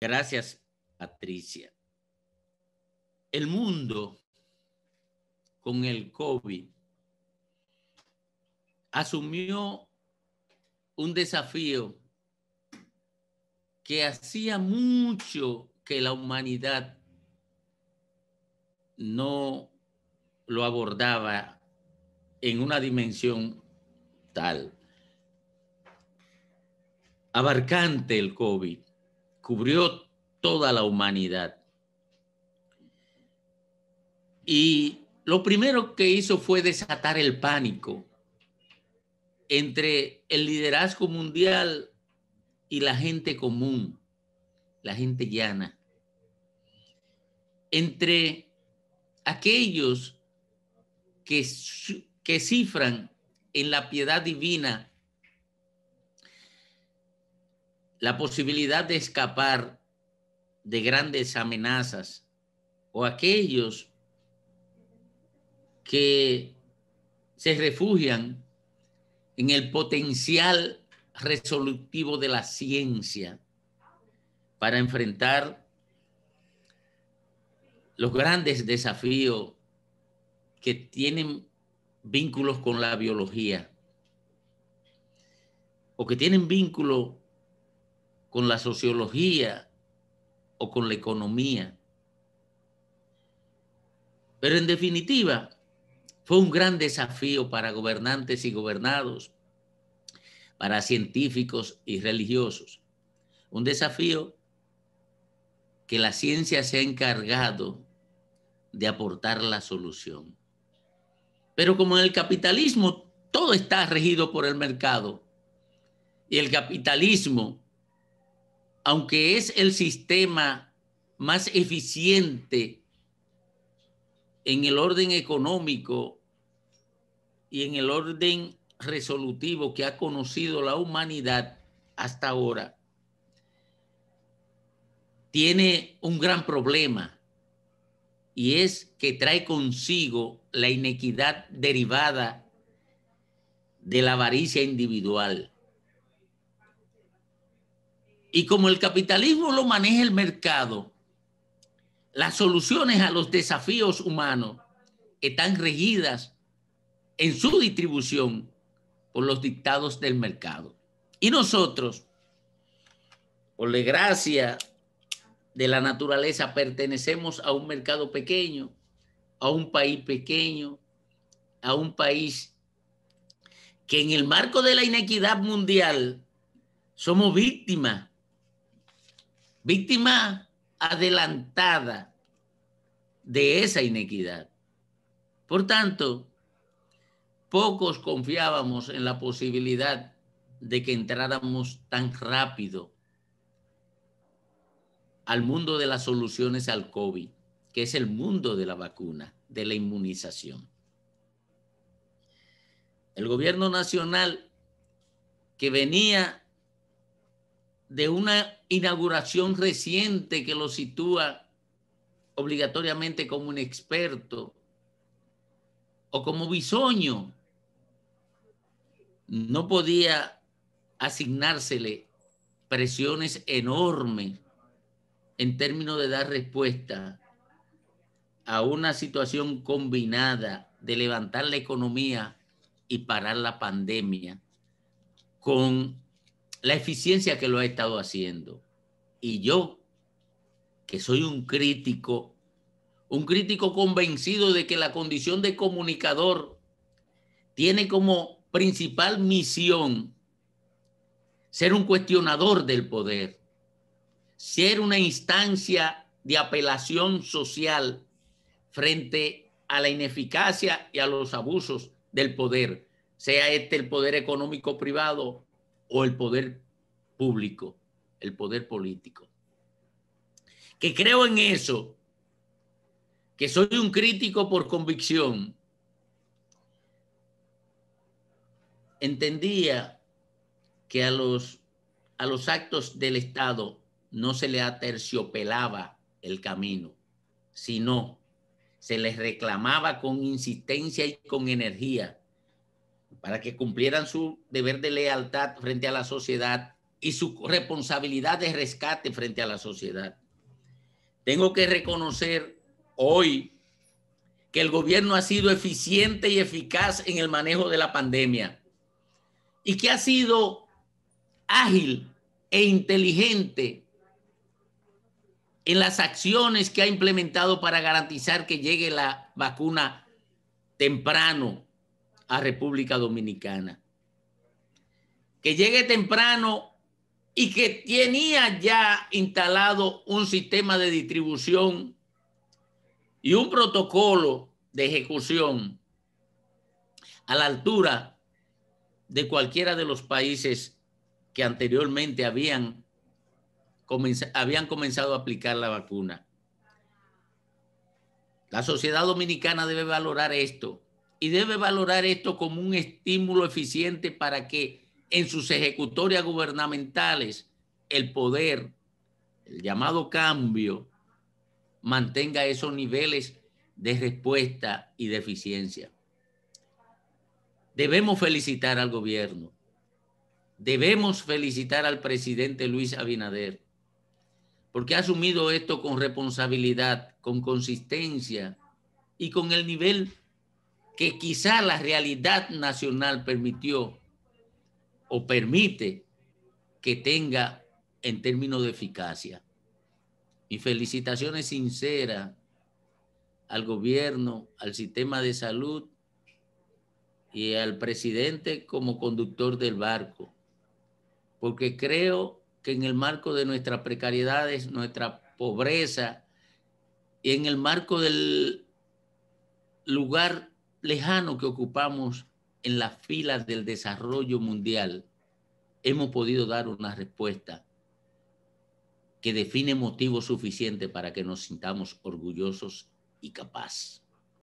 Gracias, Patricia. El mundo con el COVID asumió un desafío que hacía mucho que la humanidad no lo abordaba en una dimensión tal, abarcante el COVID cubrió toda la humanidad. Y lo primero que hizo fue desatar el pánico entre el liderazgo mundial y la gente común, la gente llana, entre aquellos que, que cifran en la piedad divina la posibilidad de escapar de grandes amenazas o aquellos que se refugian en el potencial resolutivo de la ciencia para enfrentar los grandes desafíos que tienen vínculos con la biología o que tienen vínculo con la sociología o con la economía. Pero en definitiva, fue un gran desafío para gobernantes y gobernados, para científicos y religiosos. Un desafío que la ciencia se ha encargado de aportar la solución. Pero como en el capitalismo todo está regido por el mercado y el capitalismo aunque es el sistema más eficiente en el orden económico y en el orden resolutivo que ha conocido la humanidad hasta ahora, tiene un gran problema y es que trae consigo la inequidad derivada de la avaricia individual. Y como el capitalismo lo maneja el mercado, las soluciones a los desafíos humanos están regidas en su distribución por los dictados del mercado. Y nosotros, por la gracia de la naturaleza, pertenecemos a un mercado pequeño, a un país pequeño, a un país que en el marco de la inequidad mundial somos víctimas víctima adelantada de esa inequidad. Por tanto, pocos confiábamos en la posibilidad de que entráramos tan rápido al mundo de las soluciones al COVID, que es el mundo de la vacuna, de la inmunización. El gobierno nacional que venía de una inauguración reciente que lo sitúa obligatoriamente como un experto o como bisoño, no podía asignársele presiones enormes en términos de dar respuesta a una situación combinada de levantar la economía y parar la pandemia con la eficiencia que lo ha estado haciendo. Y yo, que soy un crítico, un crítico convencido de que la condición de comunicador tiene como principal misión ser un cuestionador del poder, ser una instancia de apelación social frente a la ineficacia y a los abusos del poder, sea este el poder económico privado, o el poder público, el poder político. Que creo en eso, que soy un crítico por convicción, entendía que a los, a los actos del Estado no se le aterciopelaba el camino, sino se les reclamaba con insistencia y con energía para que cumplieran su deber de lealtad frente a la sociedad y su responsabilidad de rescate frente a la sociedad. Tengo que reconocer hoy que el gobierno ha sido eficiente y eficaz en el manejo de la pandemia y que ha sido ágil e inteligente en las acciones que ha implementado para garantizar que llegue la vacuna temprano a República Dominicana. Que llegue temprano y que tenía ya instalado un sistema de distribución y un protocolo de ejecución a la altura de cualquiera de los países que anteriormente habían, comenzado, habían comenzado a aplicar la vacuna. La sociedad dominicana debe valorar esto y debe valorar esto como un estímulo eficiente para que en sus ejecutorias gubernamentales el poder, el llamado cambio, mantenga esos niveles de respuesta y de eficiencia. Debemos felicitar al gobierno, debemos felicitar al presidente Luis Abinader, porque ha asumido esto con responsabilidad, con consistencia y con el nivel que quizá la realidad nacional permitió o permite que tenga en términos de eficacia. Y felicitaciones sinceras al gobierno, al sistema de salud y al presidente como conductor del barco, porque creo que en el marco de nuestras precariedades, nuestra pobreza y en el marco del lugar lejano que ocupamos en las filas del desarrollo mundial, hemos podido dar una respuesta que define motivo suficiente para que nos sintamos orgullosos y capaces.